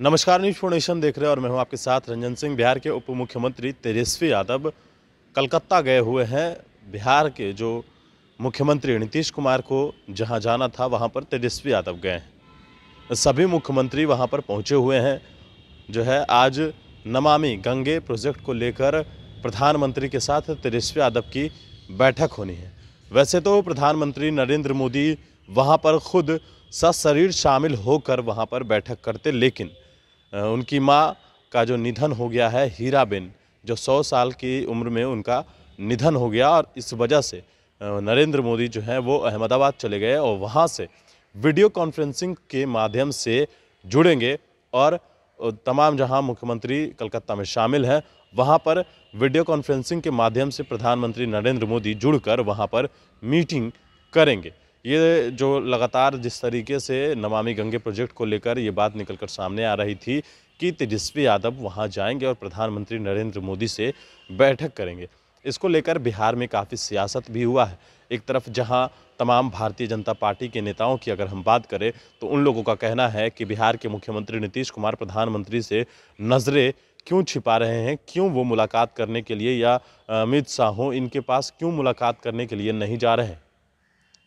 नमस्कार news foundation देख रहे हैं और मैं हूं आपके साथ रंजन सिंह बिहार के उप मुख्यमंत्री तेजस्वी यादव कलकत्ता गए हुए हैं बिहार के जो मुख्यमंत्री नीतीश कुमार को जहां जाना था वहां पर तेजस्वी यादव गए हैं सभी मुख्यमंत्री वहां पर पहुंचे हुए हैं जो है आज नमामि गंगे प्रोजेक्ट को लेकर प्रधानमंत्री के साथ तेजस्वी यादव की बैठक होनी है वैसे तो प्रधानमंत्री नरेंद्र मोदी वहाँ पर खुद सशरीर शामिल होकर वहाँ पर बैठक करते लेकिन उनकी माँ का जो निधन हो गया है हीराबेन जो सौ साल की उम्र में उनका निधन हो गया और इस वजह से नरेंद्र मोदी जो हैं वो अहमदाबाद चले गए और वहाँ से वीडियो कॉन्फ्रेंसिंग के माध्यम से जुड़ेंगे और तमाम जहाँ मुख्यमंत्री कलकत्ता में शामिल हैं वहाँ पर वीडियो कॉन्फ्रेंसिंग के माध्यम से प्रधानमंत्री नरेंद्र मोदी जुड़कर वहाँ पर मीटिंग करेंगे ये जो लगातार जिस तरीके से नमामि गंगे प्रोजेक्ट को लेकर ये बात निकलकर सामने आ रही थी कि तेजस्वी यादव वहाँ जाएंगे और प्रधानमंत्री नरेंद्र मोदी से बैठक करेंगे इसको लेकर बिहार में काफ़ी सियासत भी हुआ है एक तरफ जहाँ तमाम भारतीय जनता पार्टी के नेताओं की अगर हम बात करें तो उन लोगों का कहना है कि बिहार के मुख्यमंत्री नीतीश कुमार प्रधानमंत्री से नज़रें क्यों छिपा रहे हैं क्यों वो मुलाकात करने के लिए या अमित शाह हों इनके पास क्यों मुलाकात करने के लिए नहीं जा रहे हैं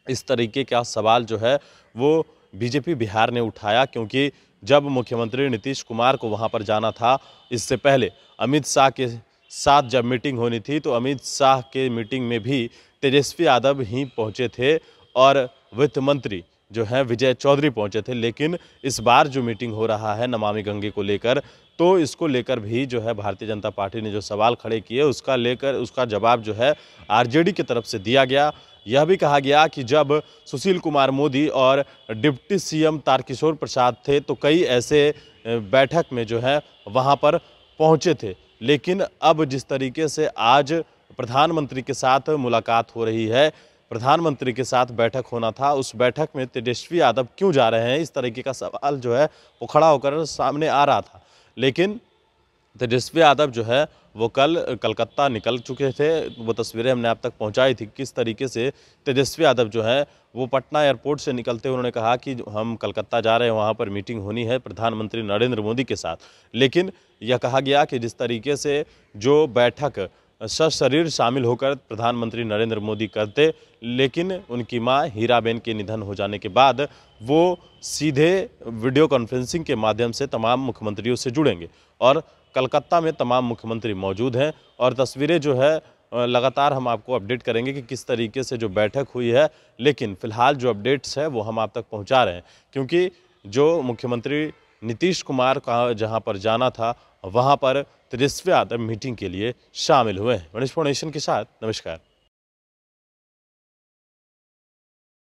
इस तरीके का सवाल जो है वो बीजेपी बिहार ने उठाया क्योंकि जब मुख्यमंत्री नीतीश कुमार को वहाँ पर जाना था इससे पहले अमित शाह के साथ जब मीटिंग होनी थी तो अमित शाह के मीटिंग में भी तेजस्वी यादव ही पहुँचे थे और वित्त मंत्री जो है विजय चौधरी पहुंचे थे लेकिन इस बार जो मीटिंग हो रहा है नमामि गंगे को लेकर तो इसको लेकर भी जो है भारतीय जनता पार्टी ने जो सवाल खड़े किए उसका लेकर उसका जवाब जो है आरजेडी की तरफ से दिया गया यह भी कहा गया कि जब सुशील कुमार मोदी और डिप्टी सीएम तारकिशोर प्रसाद थे तो कई ऐसे बैठक में जो है वहाँ पर पहुँचे थे लेकिन अब जिस तरीके से आज प्रधानमंत्री के साथ मुलाकात हो रही है प्रधानमंत्री के साथ बैठक होना था उस बैठक में तेजस्वी यादव क्यों जा रहे हैं इस तरीके का सवाल जो है वो खड़ा होकर सामने आ रहा था लेकिन तेजस्वी यादव जो है वो कल कलकत्ता निकल चुके थे वो तस्वीरें हमने आप तक पहुंचाई थी किस तरीके से तेजस्वी यादव जो है वो पटना एयरपोर्ट से निकलते हुए उन्होंने कहा कि हम कलकत्ता जा रहे हैं वहाँ पर मीटिंग होनी है प्रधानमंत्री नरेंद्र मोदी के साथ लेकिन यह कहा गया कि जिस तरीके से जो बैठक सशरीर शामिल होकर प्रधानमंत्री नरेंद्र मोदी करते लेकिन उनकी मां हीराबेन के निधन हो जाने के बाद वो सीधे वीडियो कॉन्फ्रेंसिंग के माध्यम से तमाम मुख्यमंत्रियों से जुड़ेंगे और कलकत्ता में तमाम मुख्यमंत्री मौजूद हैं और तस्वीरें जो है लगातार हम आपको अपडेट करेंगे कि किस तरीके से जो बैठक हुई है लेकिन फ़िलहाल जो अपडेट्स है वो हम आप तक पहुंचा रहे हैं क्योंकि जो मुख्यमंत्री नीतीश कुमार का जहां पर जाना था वहाँ पर तिरसवें आदम मीटिंग के लिए शामिल हुए हैं मनीष फोनेशन के साथ नमस्कार